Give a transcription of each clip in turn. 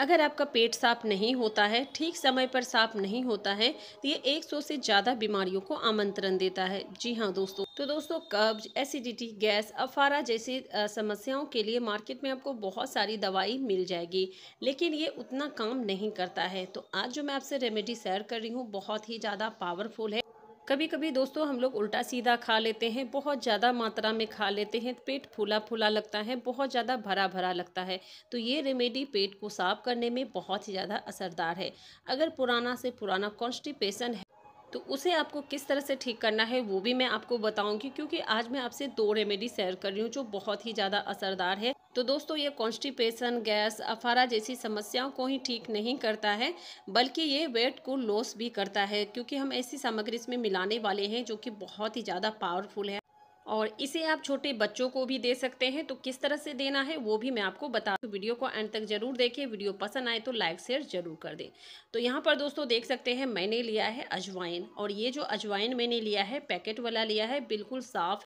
अगर आपका पेट साफ नहीं होता है ठीक समय पर साफ नहीं होता है तो ये 100 से ज़्यादा बीमारियों को आमंत्रण देता है जी हाँ दोस्तों तो दोस्तों कब्ज एसिडिटी गैस अफारा जैसी समस्याओं के लिए मार्केट में आपको बहुत सारी दवाई मिल जाएगी लेकिन ये उतना काम नहीं करता है तो आज जो मैं आपसे रेमेडी शेयर कर रही हूँ बहुत ही ज़्यादा पावरफुल है कभी कभी दोस्तों हम लोग उल्टा सीधा खा लेते हैं बहुत ज़्यादा मात्रा में खा लेते हैं पेट फूला फूला लगता है बहुत ज़्यादा भरा भरा लगता है तो ये रेमेडी पेट को साफ करने में बहुत ही ज़्यादा असरदार है अगर पुराना से पुराना कॉन्स्टिपेशन तो उसे आपको किस तरह से ठीक करना है वो भी मैं आपको बताऊंगी क्योंकि आज मैं आपसे दो रेमेडी शेयर कर रही हूँ जो बहुत ही ज़्यादा असरदार है तो दोस्तों ये कॉन्स्टिपेशन गैस अफारा जैसी समस्याओं को ही ठीक नहीं करता है बल्कि ये वेट को लॉस भी करता है क्योंकि हम ऐसी सामग्री इसमें मिलाने वाले हैं जो कि बहुत ही ज़्यादा पावरफुल है और इसे आप छोटे बच्चों को भी दे सकते हैं तो किस तरह से देना है वो भी मैं आपको बता तो वीडियो को एंड तक जरूर देखें वीडियो पसंद आए तो लाइक शेयर जरूर कर दें तो यहाँ पर दोस्तों देख सकते हैं मैंने लिया है अजवाइन और ये जो अजवाइन मैंने लिया है पैकेट वाला लिया है बिल्कुल साफ़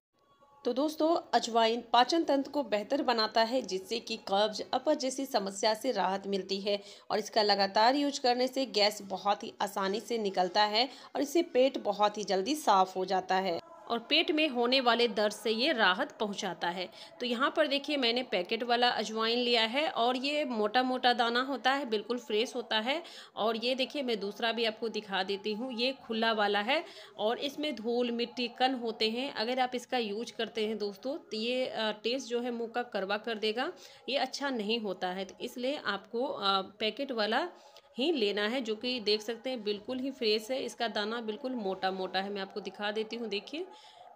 तो दोस्तों अजवाइन पाचन तंत्र को बेहतर बनाता है जिससे कि कब्ज अपच जैसी समस्या से राहत मिलती है और इसका लगातार यूज करने से गैस बहुत ही आसानी से निकलता है और इससे पेट बहुत ही जल्दी साफ़ हो जाता है और पेट में होने वाले दर्द से ये राहत पहुंचाता है तो यहाँ पर देखिए मैंने पैकेट वाला अजवाइन लिया है और ये मोटा मोटा दाना होता है बिल्कुल फ्रेश होता है और ये देखिए मैं दूसरा भी आपको दिखा देती हूँ ये खुला वाला है और इसमें धूल मिट्टी कन होते हैं अगर आप इसका यूज करते हैं दोस्तों तो ये टेस्ट जो है मुँह का करवा कर देगा ये अच्छा नहीं होता है तो इसलिए आपको पैकेट वाला ही लेना है जो कि देख सकते हैं बिल्कुल ही फ्रेश है इसका दाना बिल्कुल मोटा मोटा है मैं आपको दिखा देती हूँ देखिए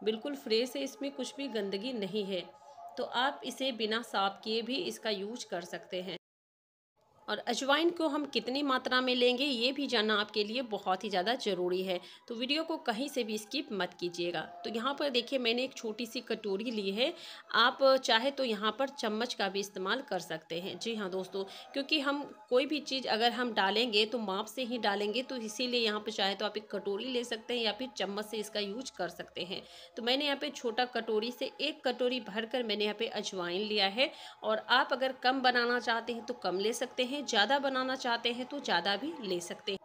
बिल्कुल फ्रेश है इसमें कुछ भी गंदगी नहीं है तो आप इसे बिना साफ किए भी इसका यूज कर सकते हैं और अजवाइन को हम कितनी मात्रा में लेंगे ये भी जानना आपके लिए बहुत ही ज़्यादा ज़रूरी है तो वीडियो को कहीं से भी स्किप मत कीजिएगा तो यहाँ पर देखिए मैंने एक छोटी सी कटोरी ली है आप चाहे तो यहाँ पर चम्मच का भी इस्तेमाल कर सकते हैं जी हाँ दोस्तों क्योंकि हम कोई भी चीज़ अगर हम डालेंगे तो माप से ही डालेंगे तो इसीलिए यहाँ पर चाहे तो आप एक कटोरी ले सकते हैं या फिर चम्मच से इसका यूज कर सकते हैं तो मैंने यहाँ पर छोटा कटोरी से एक कटोरी भर मैंने यहाँ पर अजवाइन लिया है और आप अगर कम बनाना चाहते हैं तो कम ले सकते हैं हैं ज़्यादा बनाना चाहते हैं तो ज़्यादा भी ले सकते हैं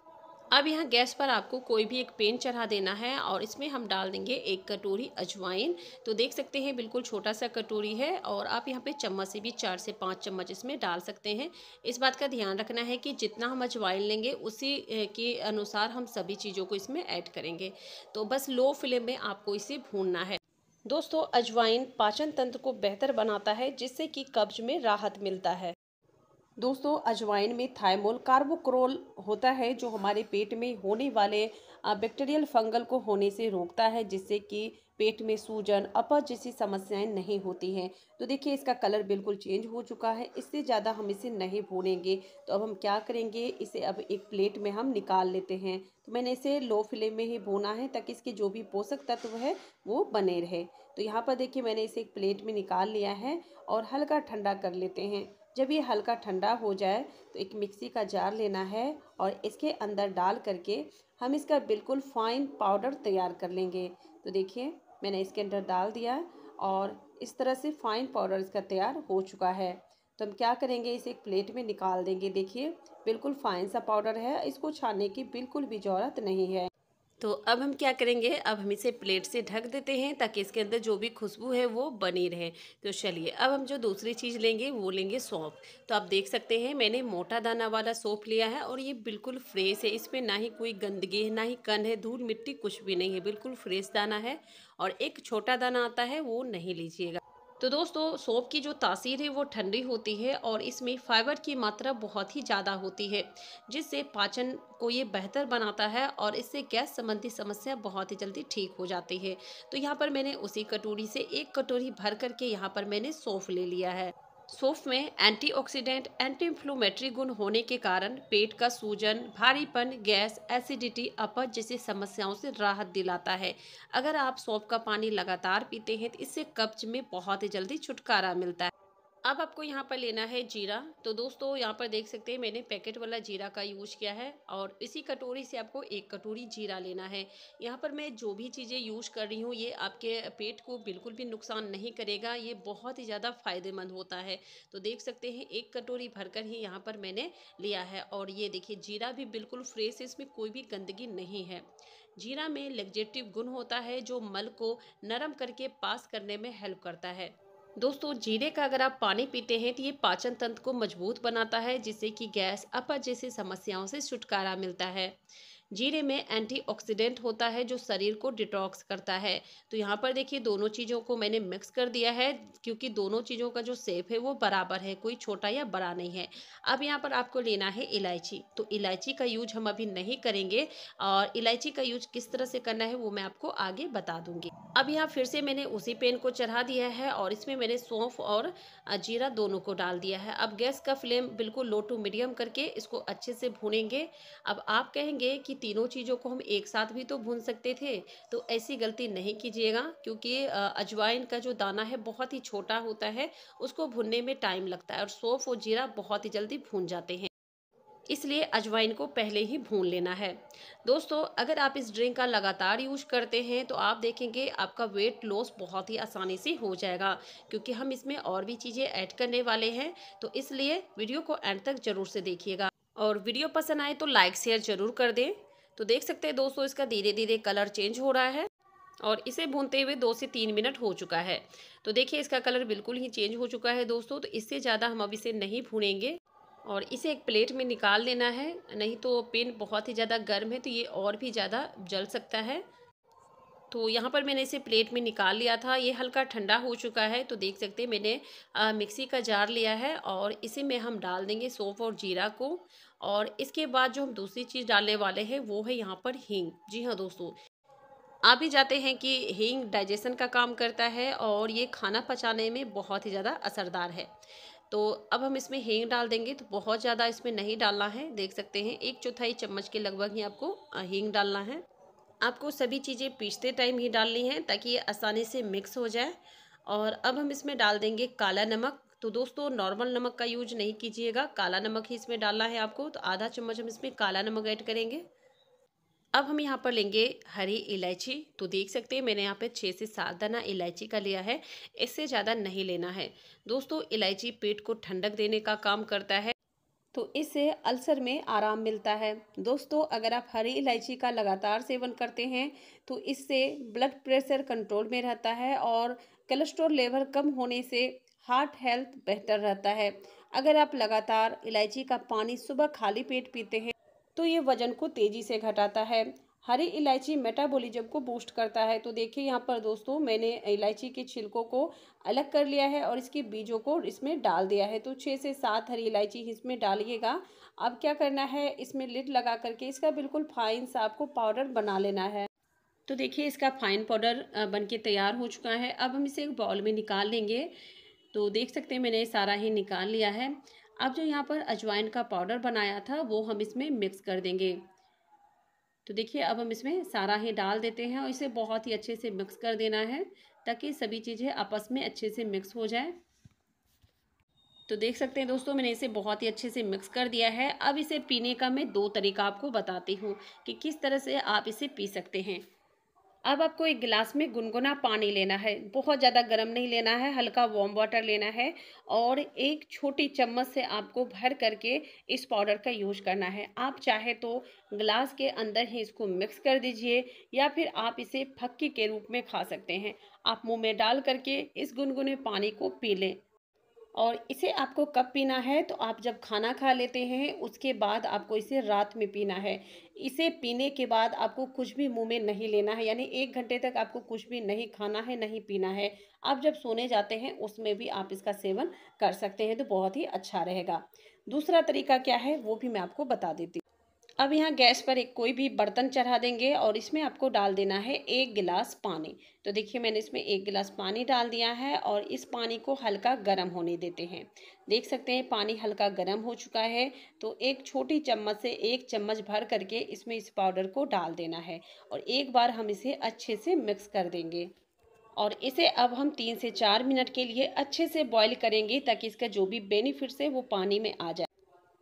अब यहाँ गैस पर आपको कोई भी एक पेन चढ़ा देना है और इसमें हम डाल देंगे एक कटोरी अजवाइन तो देख सकते हैं बिल्कुल छोटा सा कटोरी है और आप यहाँ पे चम्मच से भी चार से पाँच चम्मच इसमें डाल सकते हैं इस बात का ध्यान रखना है कि जितना हम अजवाइन लेंगे उसी के अनुसार हम सभी चीज़ों को इसमें ऐड करेंगे तो बस लो फ्लेम में आपको इसे भूनना है दोस्तों अजवाइन पाचन तंत्र को बेहतर बनाता है जिससे कि कब्ज में राहत मिलता है दोस्तों अजवाइन में थायमोल कार्बोक्रोल होता है जो हमारे पेट में होने वाले बैक्टीरियल फंगल को होने से रोकता है जिससे कि पेट में सूजन अपच जैसी समस्याएं नहीं होती हैं तो देखिए इसका कलर बिल्कुल चेंज हो चुका है इससे ज़्यादा हम इसे नहीं भूनेंगे तो अब हम क्या करेंगे इसे अब एक प्लेट में हम निकाल लेते हैं तो मैंने इसे लो फ्लेम में ही भूना है ताकि इसके जो भी पोषक तत्व है वो बने रहे तो यहाँ पर देखिए मैंने इसे एक प्लेट में निकाल लिया है और हल्का ठंडा कर लेते हैं जब ये हल्का ठंडा हो जाए तो एक मिक्सी का जार लेना है और इसके अंदर डाल करके हम इसका बिल्कुल फाइन पाउडर तैयार कर लेंगे तो देखिए मैंने इसके अंदर डाल दिया और इस तरह से फाइन पाउडर इसका तैयार हो चुका है तो हम क्या करेंगे इसे एक प्लेट में निकाल देंगे देखिए बिल्कुल फाइन सा पाउडर है इसको छानने की बिल्कुल भी ज़रूरत नहीं है तो अब हम क्या करेंगे अब हम इसे प्लेट से ढक देते हैं ताकि इसके अंदर जो भी खुशबू है वो बनी रहे तो चलिए अब हम जो दूसरी चीज़ लेंगे वो लेंगे सौंफ तो आप देख सकते हैं मैंने मोटा दाना वाला सौंफ लिया है और ये बिल्कुल फ्रेश है इसमें ना ही कोई गंदगी है ना ही कन है धूल मिट्टी कुछ भी नहीं है बिल्कुल फ्रेश दाना है और एक छोटा दाना आता है वो नहीं लीजिएगा तो दोस्तों सौंप की जो तासीर है वो ठंडी होती है और इसमें फाइबर की मात्रा बहुत ही ज़्यादा होती है जिससे पाचन को ये बेहतर बनाता है और इससे गैस संबंधी समस्या बहुत ही जल्दी ठीक हो जाती है तो यहाँ पर मैंने उसी कटोरी से एक कटोरी भर करके यहाँ पर मैंने सौंफ ले लिया है सूफ में एंटीऑक्सीडेंट एंटी इन्फ्लोमेटरी गुण होने के कारण पेट का सूजन भारीपन गैस एसिडिटी अपच जैसी समस्याओं से राहत दिलाता है अगर आप सौंफ का पानी लगातार पीते हैं तो इससे कब्ज में बहुत ही जल्दी छुटकारा मिलता है अब आपको यहाँ पर लेना है जीरा तो दोस्तों यहाँ पर देख सकते हैं मैंने पैकेट वाला जीरा का यूज़ किया है और इसी कटोरी से आपको एक कटोरी जीरा लेना है यहाँ पर मैं जो भी चीज़ें यूज़ कर रही हूँ ये आपके पेट को बिल्कुल भी नुकसान नहीं करेगा ये बहुत ही ज़्यादा फ़ायदेमंद होता है तो देख सकते हैं एक कटोरी भरकर ही यहाँ पर मैंने लिया है और ये देखिए जीरा भी बिल्कुल फ्रेश है इसमें कोई भी गंदगी नहीं है जीरा में लग्जेटिव गुण होता है जो मल को नरम करके पास करने में हेल्प करता है दोस्तों जीरे का अगर आप पानी पीते हैं तो ये पाचन तंत्र को मजबूत बनाता है जिससे कि गैस अपच जैसी समस्याओं से छुटकारा मिलता है जीरे में एंटीऑक्सीडेंट होता है जो शरीर को डिटॉक्स करता है तो यहाँ पर देखिए दोनों चीज़ों को मैंने मिक्स कर दिया है क्योंकि दोनों चीज़ों का जो सेप है वो बराबर है कोई छोटा या बड़ा नहीं है अब यहाँ पर आपको लेना है इलायची तो इलायची का यूज हम अभी नहीं करेंगे और इलायची का यूज किस तरह से करना है वो मैं आपको आगे बता दूंगी अब यहाँ फिर से मैंने उसी पेन को चढ़ा दिया है और इसमें मैंने सौंफ और जीरा दोनों को डाल दिया है अब गैस का फ्लेम बिल्कुल लो टू मीडियम करके इसको अच्छे से भूनेंगे अब आप कहेंगे कि तीनों चीज़ों को हम एक साथ भी तो भून सकते थे तो ऐसी गलती नहीं कीजिएगा क्योंकि अजवाइन का जो दाना है बहुत ही छोटा होता है उसको भुनने में टाइम लगता है और सौफ और जीरा बहुत ही जल्दी भून जाते हैं इसलिए अजवाइन को पहले ही भून लेना है दोस्तों अगर आप इस ड्रिंक का लगातार यूज करते हैं तो आप देखेंगे आपका वेट लॉस बहुत ही आसानी से हो जाएगा क्योंकि हम इसमें और भी चीज़ें ऐड करने वाले हैं तो इसलिए वीडियो को एंड तक ज़रूर से देखिएगा और वीडियो पसंद आए तो लाइक शेयर ज़रूर कर दें तो देख सकते हैं दोस्तों इसका धीरे धीरे कलर चेंज हो रहा है और इसे भूनते हुए दो से तीन मिनट हो चुका है तो देखिए इसका कलर बिल्कुल ही चेंज हो चुका है दोस्तों तो इससे ज़्यादा हम अब इसे नहीं भूनेंगे और इसे एक प्लेट में निकाल लेना है नहीं तो पेन बहुत ही ज़्यादा गर्म है तो ये और भी ज़्यादा जल सकता है तो यहाँ पर मैंने इसे प्लेट में निकाल लिया था ये हल्का ठंडा हो चुका है तो देख सकते हैं मैंने आ, मिक्सी का जार लिया है और इसी में हम डाल देंगे सौंफ और जीरा को और इसके बाद जो हम दूसरी चीज़ डालने वाले हैं वो है यहाँ पर हींग जी हाँ दोस्तों आप ही जाते हैं कि हींग डाइजेशन का काम करता है और ये खाना पचाने में बहुत ही ज़्यादा असरदार है तो अब हम इसमें हींग डाल देंगे तो बहुत ज़्यादा इसमें नहीं डालना है देख सकते हैं एक चौथाई चम्मच के लगभग ही आपको हींग डालना है आपको सभी चीज़ें पीसते टाइम ही डालनी है ताकि ये आसानी से मिक्स हो जाए और अब हम इसमें डाल देंगे काला नमक तो दोस्तों नॉर्मल नमक का यूज नहीं कीजिएगा काला नमक ही इसमें डालना है आपको तो आधा चम्मच हम इसमें काला नमक ऐड करेंगे अब हम यहाँ पर लेंगे हरी इलायची तो देख सकते हैं मैंने यहाँ पे छः से सात दाना इलायची का लिया है इससे ज़्यादा नहीं लेना है दोस्तों इलायची पेट को ठंडक देने का काम करता है तो इससे अल्सर में आराम मिलता है दोस्तों अगर आप हरी इलायची का लगातार सेवन करते हैं तो इससे ब्लड प्रेशर कंट्रोल में रहता है और कोलेस्ट्रोल लेवल कम होने से हार्ट हेल्थ बेहतर रहता है अगर आप लगातार इलायची का पानी सुबह खाली पेट पीते हैं तो ये वजन को तेज़ी से घटाता है हरी इलायची मेटाबॉलिज्म को बूस्ट करता है तो देखिए यहाँ पर दोस्तों मैंने इलायची के छिलकों को अलग कर लिया है और इसके बीजों को इसमें डाल दिया है तो छः से सात हरी इलायची इसमें डालिएगा अब क्या करना है इसमें लिड लगा करके इसका बिल्कुल फाइन सा आपको पाउडर बना लेना है तो देखिए इसका फाइन पाउडर बनके तैयार हो चुका है अब हम इसे एक बॉल में निकाल लेंगे तो देख सकते हैं मैंने सारा ही निकाल लिया है अब जो यहाँ पर अजवाइन का पाउडर बनाया था वो हम इसमें मिक्स कर देंगे तो देखिए अब हम इसमें सारा ही डाल देते हैं और इसे बहुत ही अच्छे से मिक्स कर देना है ताकि सभी चीज़ें आपस में अच्छे से मिक्स हो जाए तो देख सकते हैं दोस्तों मैंने इसे बहुत ही अच्छे से मिक्स कर दिया है अब इसे पीने का मैं दो तरीका आपको बताती हूँ कि किस तरह से आप इसे पी सकते हैं अब आपको एक गिलास में गुनगुना पानी लेना है बहुत ज़्यादा गर्म नहीं लेना है हल्का वार्म वाटर लेना है और एक छोटी चम्मच से आपको भर करके इस पाउडर का यूज करना है आप चाहे तो गिलास के अंदर ही इसको मिक्स कर दीजिए या फिर आप इसे फक्की के रूप में खा सकते हैं आप मुंह में डाल करके इस गुनगुने पानी को पी लें और इसे आपको कब पीना है तो आप जब खाना खा लेते हैं उसके बाद आपको इसे रात में पीना है इसे पीने के बाद आपको कुछ भी मुंह में नहीं लेना है यानी एक घंटे तक आपको कुछ भी नहीं खाना है नहीं पीना है आप जब सोने जाते हैं उसमें भी आप इसका सेवन कर सकते हैं तो बहुत ही अच्छा रहेगा दूसरा तरीका क्या है वो भी मैं आपको बता देती अब यहाँ गैस पर एक कोई भी बर्तन चढ़ा देंगे और इसमें आपको डाल देना है एक गिलास पानी तो देखिए मैंने इसमें एक गिलास पानी डाल दिया है और इस पानी को हल्का गर्म होने देते हैं देख सकते हैं पानी हल्का गर्म हो चुका है तो एक छोटी चम्मच से एक चम्मच भर करके इसमें इस पाउडर को डाल देना है और एक बार हम इसे अच्छे से मिक्स कर देंगे और इसे अब हम तीन से चार मिनट के लिए अच्छे से बॉईल करेंगे ताकि इसका जो भी बेनिफिट्स है वो पानी में आ जाए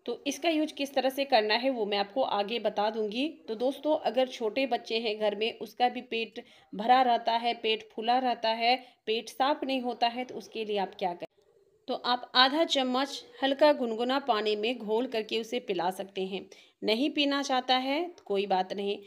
तो इसका यूज किस तरह से करना है वो मैं आपको आगे बता दूंगी तो दोस्तों अगर छोटे बच्चे हैं घर में उसका भी पेट भरा रहता है पेट फूला रहता है पेट साफ नहीं होता है तो उसके लिए आप क्या करें तो आप आधा चम्मच हल्का गुनगुना पानी में घोल करके उसे पिला सकते हैं नहीं पीना चाहता है तो कोई बात नहीं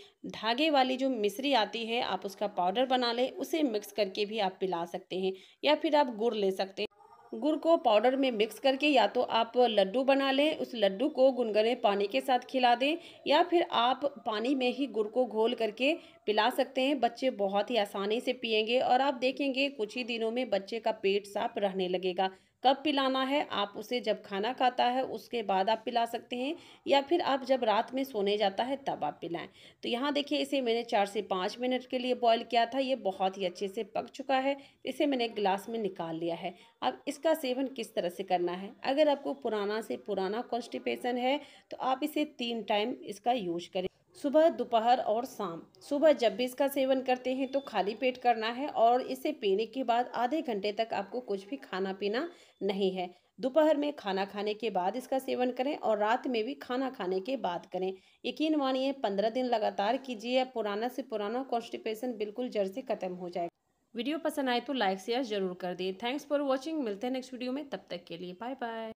धागे वाली जो मिश्री आती है आप उसका पाउडर बना लें उसे मिक्स करके भी आप पिला सकते हैं या फिर आप गुड़ ले सकते हैं गुड़ को पाउडर में मिक्स करके या तो आप लड्डू बना लें उस लड्डू को गुनगुने पानी के साथ खिला दें या फिर आप पानी में ही गुड़ को घोल करके पिला सकते हैं बच्चे बहुत ही आसानी से पिएंगे और आप देखेंगे कुछ ही दिनों में बच्चे का पेट साफ रहने लगेगा कब पिलाना है आप उसे जब खाना खाता है उसके बाद आप पिला सकते हैं या फिर आप जब रात में सोने जाता है तब आप पिलाएं तो यहाँ देखिए इसे मैंने चार से पाँच मिनट के लिए बॉईल किया था ये बहुत ही अच्छे से पक चुका है इसे मैंने गिलास में निकाल लिया है अब इसका सेवन किस तरह से करना है अगर आपको पुराना से पुराना कॉन्स्टिपेशन है तो आप इसे तीन टाइम इसका यूज करें सुबह दोपहर और शाम सुबह जब भी इसका सेवन करते हैं तो खाली पेट करना है और इसे पीने के बाद आधे घंटे तक आपको कुछ भी खाना पीना नहीं है दोपहर में खाना खाने के बाद इसका सेवन करें और रात में भी खाना खाने के बाद करें यकीन मानिए पंद्रह दिन लगातार कीजिए पुराना से पुराना कॉन्स्टिपेशन बिल्कुल जड़ से खत्म हो जाएगा वीडियो पसंद आए तो लाइक शेयर जरूर कर दिए थैंक्स फॉर वॉचिंग मिलते हैं नेक्स्ट वीडियो में तब तक के लिए बाय बाय